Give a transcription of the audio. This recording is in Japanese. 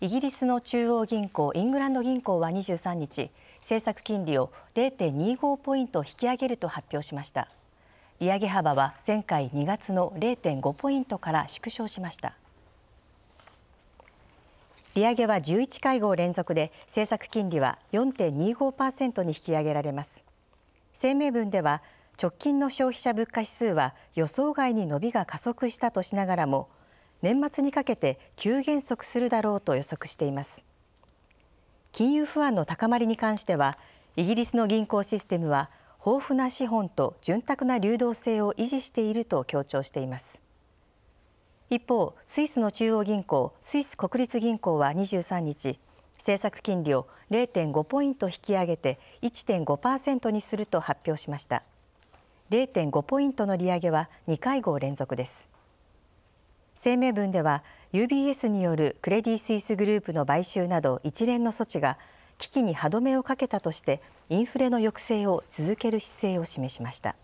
イギリスの中央銀行イングランド銀行は23日政策金利を0.25ポイント引き上げると発表しました利上げ幅は前回2月の0.5ポイントから縮小しました利上げは11回合連続で政策金利は4.25%に引き上げられます声明文では直近の消費者物価指数は予想外に伸びが加速したとしながらも年末にかけて急減速するだろうと予測しています。金融不安の高まりに関しては、イギリスの銀行システムは、豊富な資本と潤沢な流動性を維持していると強調しています。一方、スイスの中央銀行、スイス国立銀行は23日、政策金利を0.5ポイント引き上げて1.5%にすると発表しました。0.5ポイントの利上げは2会合連続です。声明文では UBS によるクレディ・スイスグループの買収など一連の措置が危機に歯止めをかけたとしてインフレの抑制を続ける姿勢を示しました。